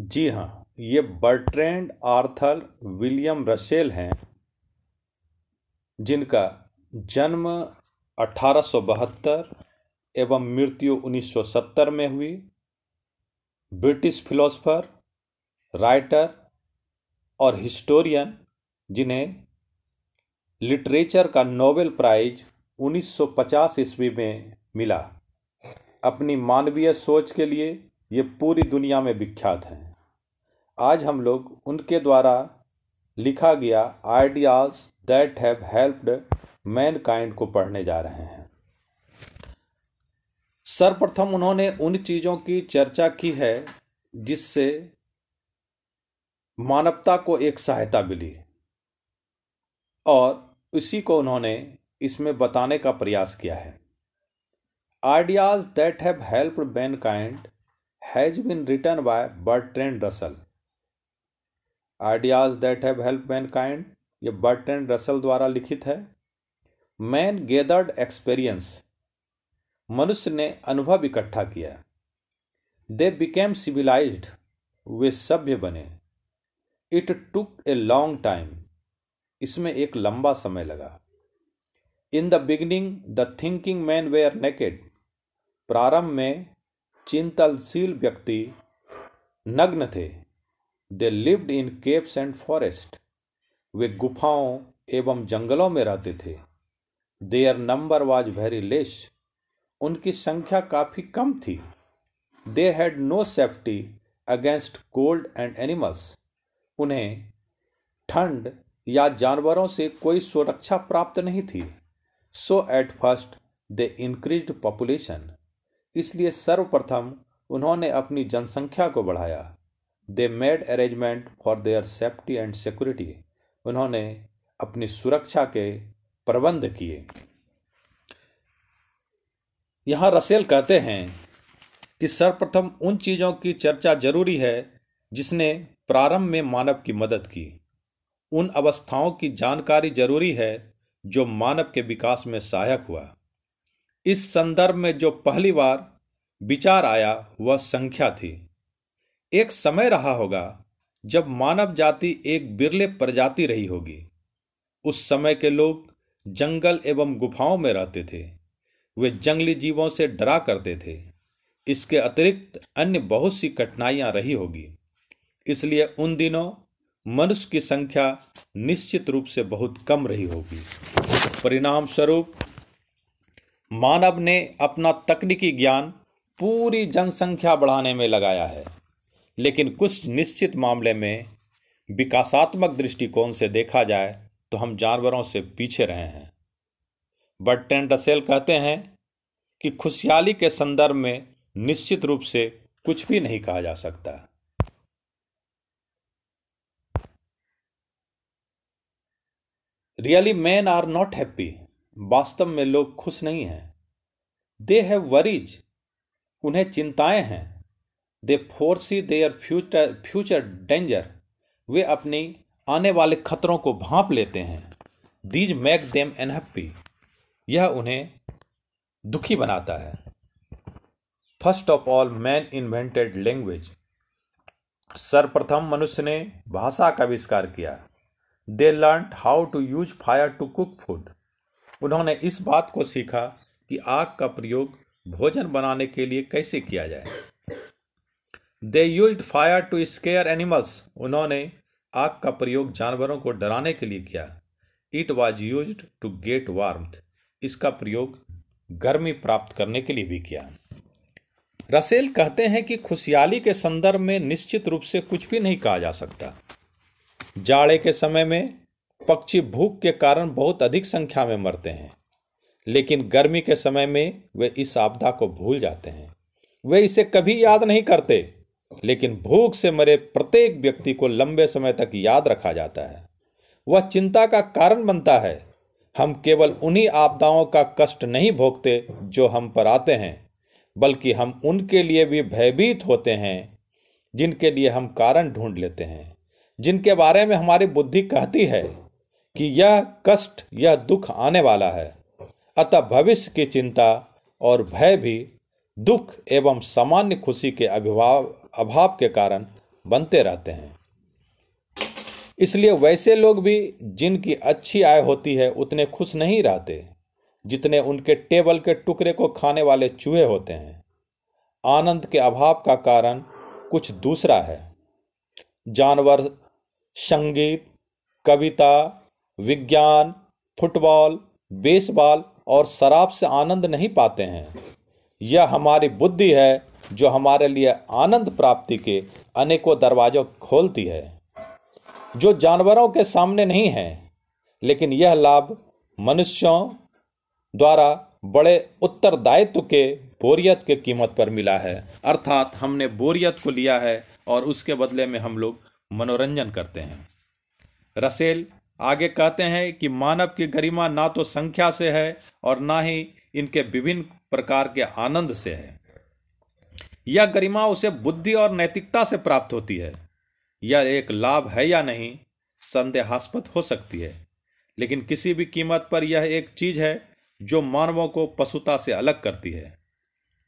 जी हाँ ये Bertrand Arthur William Russell हैं जिनका जन्म अठारह एवं मृत्यु 1970 में हुई ब्रिटिश फिलोसफर राइटर और हिस्टोरियन जिन्हें लिटरेचर का नोबेल प्राइज 1950 ईस्वी में मिला अपनी मानवीय सोच के लिए ये पूरी दुनिया में विख्यात हैं आज हम लोग उनके द्वारा लिखा गया ideas that have helped mankind को पढ़ने जा रहे हैं सर्वप्रथम उन्होंने उन चीज़ों की चर्चा की है जिससे मानवता को एक सहायता मिली और इसी को उन्होंने इसमें बताने का प्रयास किया है ideas that have help mankind has been written by Bertrand Russell ideas that have help mankind ये बर्ट एंड रसल द्वारा लिखित है मैन गेदर्ड एक्सपीरियंस मनुष्य ने अनुभव इकट्ठा किया दे बिकेम सिविलाइज वे सभ्य बने it took a long time इसमें एक लंबा समय लगा in the beginning the thinking man were naked प्रारंभ में चिंतनशील व्यक्ति नग्न थे they lived in caves and forest वे गुफाओं एवं जंगलों में रहते थे their number was very less उनकी संख्या काफ़ी कम थी they had no safety against cold and animals उन्हें ठंड या जानवरों से कोई सुरक्षा प्राप्त नहीं थी so at first they increase population इसलिए सर्वप्रथम उन्होंने अपनी जनसंख्या को बढ़ाया they made arrangement for their safety and security उन्होंने अपनी सुरक्षा के प्रबंध किए यहाँ रसेल कहते हैं कि सर्वप्रथम उन चीज़ों की चर्चा जरूरी है जिसने प्रारंभ में मानव की मदद की उन अवस्थाओं की जानकारी जरूरी है जो मानव के विकास में सहायक हुआ इस संदर्भ में जो पहली बार विचार आया वह संख्या थी एक समय रहा होगा जब मानव जाति एक बिरले प्रजाति रही होगी उस समय के लोग जंगल एवं गुफाओं में रहते थे वे जंगली जीवों से डरा करते थे इसके अतिरिक्त अन्य बहुत सी कठिनाइयां रही होगी इसलिए उन दिनों मनुष्य की संख्या निश्चित रूप से बहुत कम रही होगी परिणाम स्वरूप मानव ने अपना तकनीकी ज्ञान पूरी जनसंख्या बढ़ाने में लगाया है लेकिन कुछ निश्चित मामले में विकासात्मक दृष्टिकोण से देखा जाए तो हम जानवरों से पीछे रहे हैं बट टेंडसेल कहते हैं कि खुशहाली के संदर्भ में निश्चित रूप से कुछ भी नहीं कहा जा सकता really man are not happy वास्तव में लोग खुश नहीं हैं दे हैव वरीज उन्हें चिंताएं हैं they see their future future danger वे अपनी आने वाले खतरों को भांप लेते हैं दीज मेक देम एन यह उन्हें दुखी बनाता है first of all man invented language सर्वप्रथम मनुष्य ने भाषा का आविष्कार किया they learn how to use fire to cook food उन्होंने इस बात को सीखा कि आग का प्रयोग भोजन बनाने के लिए कैसे किया जाए they use fire to scare animals उन्होंने आग का प्रयोग जानवरों को डराने के लिए किया it was use to get warm इसका प्रयोग गर्मी प्राप्त करने के लिए भी किया रसेल कहते हैं कि खुशहाली के संदर्भ में निश्चित रूप से कुछ भी नहीं कहा जा सकता जाड़े के समय में पक्षी भूख के कारण बहुत अधिक संख्या में मरते हैं लेकिन गर्मी के समय में वे इस आपदा को भूल जाते हैं वे इसे कभी याद नहीं करते लेकिन भूख से मरे प्रत्येक व्यक्ति को लंबे समय तक याद रखा जाता है वह चिंता का कारण बनता है हम केवल उन्हीं आपदाओं का कष्ट नहीं भोगते जो हम पर आते हैं बल्कि हम उनके लिए भी भयभीत होते हैं जिनके लिए हम कारण ढूंढ लेते हैं जिनके बारे में हमारी बुद्धि कहती है कि यह कष्ट यह दुख आने वाला है अतः भविष्य की चिंता और भय भी दुख एवं सामान्य खुशी के अभिभाव अभाव के कारण बनते रहते हैं इसलिए वैसे लोग भी जिनकी अच्छी आय होती है उतने खुश नहीं रहते जितने उनके टेबल के टुकड़े को खाने वाले चूहे होते हैं आनंद के अभाव का कारण कुछ दूसरा है जानवर संगीत कविता विज्ञान फुटबॉल बेसबॉल और शराब से आनंद नहीं पाते हैं यह हमारी बुद्धि है जो हमारे लिए आनंद प्राप्ति के अनेकों दरवाजों खोलती है जो जानवरों के सामने नहीं है लेकिन यह लाभ मनुष्यों द्वारा बड़े उत्तरदायित्व के बोरियत के कीमत पर मिला है अर्थात हमने बोरियत को लिया है और उसके बदले में हम लोग मनोरंजन करते हैं रसेल आगे कहते हैं कि मानव की गरिमा ना तो संख्या से है और ना ही इनके विभिन्न प्रकार के आनंद से है यह गरिमा उसे बुद्धि और नैतिकता से प्राप्त होती है यह एक लाभ है या नहीं संदेहास्पद हो सकती है लेकिन किसी भी कीमत पर यह एक चीज है जो मानवों को पशुता से अलग करती है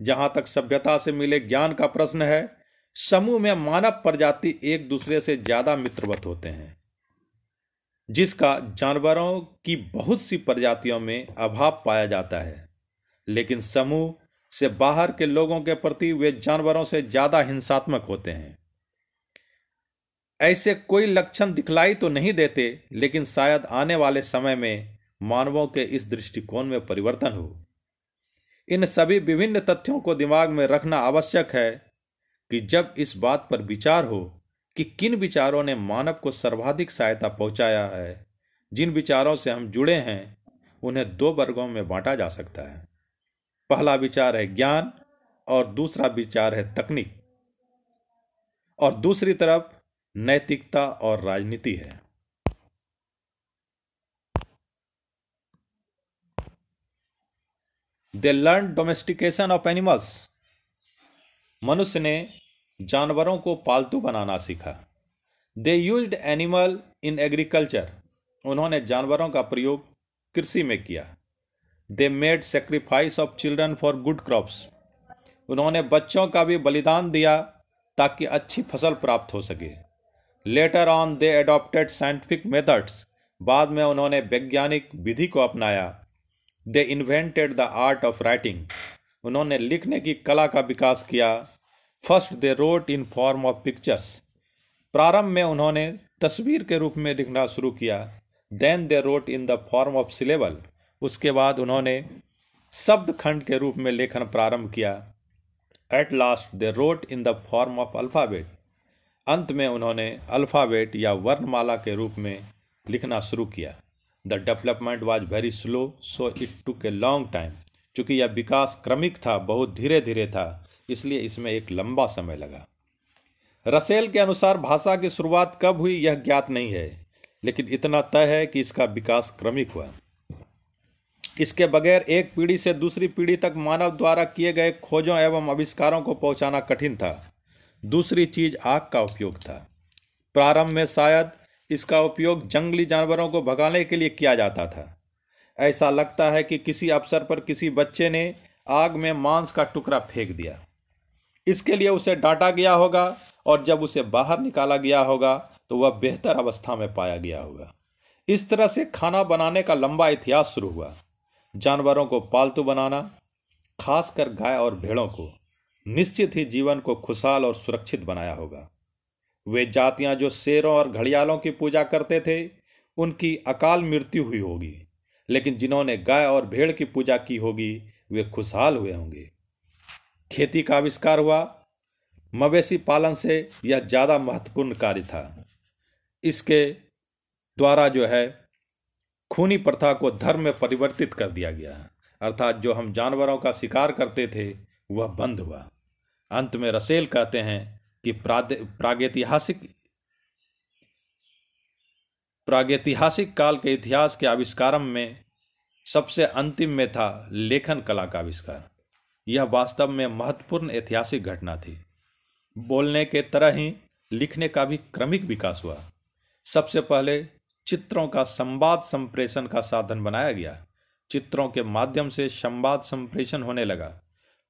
जहां तक सभ्यता से मिले ज्ञान का प्रश्न है समूह में मानव प्रजाति एक दूसरे से ज्यादा मित्रवत होते हैं जिसका जानवरों की बहुत सी प्रजातियों में अभाव पाया जाता है लेकिन समूह से बाहर के लोगों के प्रति वे जानवरों से ज़्यादा हिंसात्मक होते हैं ऐसे कोई लक्षण दिखलाई तो नहीं देते लेकिन शायद आने वाले समय में मानवों के इस दृष्टिकोण में परिवर्तन हो इन सभी विभिन्न तथ्यों को दिमाग में रखना आवश्यक है कि जब इस बात पर विचार हो कि किन विचारों ने मानव को सर्वाधिक सहायता पहुंचाया है जिन विचारों से हम जुड़े हैं उन्हें दो वर्गों में बांटा जा सकता है पहला विचार है ज्ञान और दूसरा विचार है तकनीक और दूसरी तरफ नैतिकता और राजनीति है they learn domestication of animals मनुष्य ने जानवरों को पालतू बनाना सीखा they use animal in agriculture उन्होंने जानवरों का प्रयोग कृषि में किया they made sacrifice of children for good crops उन्होंने बच्चों का भी बलिदान दिया ताकि अच्छी फसल प्राप्त हो सके later on they adopted scientific methods बाद में उन्होंने वैज्ञानिक विधि को अपनाया they invented the art of writing उन्होंने लिखने की कला का विकास किया first they wrote in form of pictures प्रारंभ में उन्होंने तस्वीर के रूप में लिखना शुरू किया then they wrote in the form of syllable उसके बाद उन्होंने शब्द खंड के रूप में लेखन प्रारंभ किया at last they wrote in the form of alphabet अंत में उन्होंने अल्फ़ाबेट या वर्णमाला के रूप में लिखना शुरू किया the development was very slow so it took a long time चूंकि यह विकास क्रमिक था बहुत धीरे धीरे था इसलिए इसमें एक लंबा समय लगा रसेल के अनुसार भाषा की शुरुआत कब हुई यह ज्ञात नहीं है लेकिन इतना तय है कि इसका विकास क्रमिक हुआ इसके बगैर एक पीढ़ी से दूसरी पीढ़ी तक मानव द्वारा किए गए खोजों एवं आविष्कारों को पहुंचाना कठिन था दूसरी चीज आग का उपयोग था प्रारंभ में शायद इसका उपयोग जंगली जानवरों को भगाने के लिए किया जाता था ऐसा लगता है कि किसी अवसर पर किसी बच्चे ने आग में मांस का टुकड़ा फेंक दिया इसके लिए उसे डांटा गया होगा और जब उसे बाहर निकाला गया होगा तो वह बेहतर अवस्था में पाया गया होगा इस तरह से खाना बनाने का लंबा इतिहास शुरू हुआ जानवरों को पालतू बनाना खासकर गाय और भेड़ों को निश्चित ही जीवन को खुशहाल और सुरक्षित बनाया होगा वे जातियां जो शेरों और घड़ियालों की पूजा करते थे उनकी अकाल मृत्यु हुई होगी लेकिन जिन्होंने गाय और भेड़ की पूजा की होगी वे खुशहाल हुए होंगे खेती का आविष्कार हुआ मवेशी पालन से यह ज़्यादा महत्वपूर्ण कार्य था इसके द्वारा जो है खूनी प्रथा को धर्म में परिवर्तित कर दिया गया अर्थात जो हम जानवरों का शिकार करते थे वह बंद हुआ अंत में रसेल कहते हैं कि प्रागैतिहासिक प्रागैतिहासिक काल के इतिहास के आविष्कारम में सबसे अंतिम में था लेखन कला का आविष्कार यह वास्तव में महत्वपूर्ण ऐतिहासिक घटना थी बोलने के तरह ही लिखने का भी क्रमिक विकास हुआ सबसे पहले चित्रों का संवाद संप्रेषण का साधन बनाया गया चित्रों के माध्यम से संवाद संप्रेषण होने लगा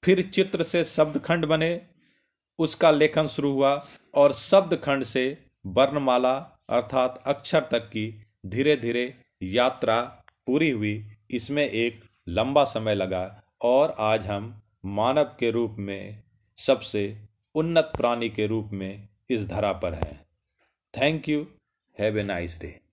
फिर चित्र से शब्द खंड बने उसका लेखन शुरू हुआ और शब्द खंड से वर्णमाला अर्थात अक्षर तक की धीरे धीरे यात्रा पूरी हुई इसमें एक लंबा समय लगा और आज हम मानव के रूप में सबसे उन्नत प्राणी के रूप में इस धरा पर हैं thank you have a nice day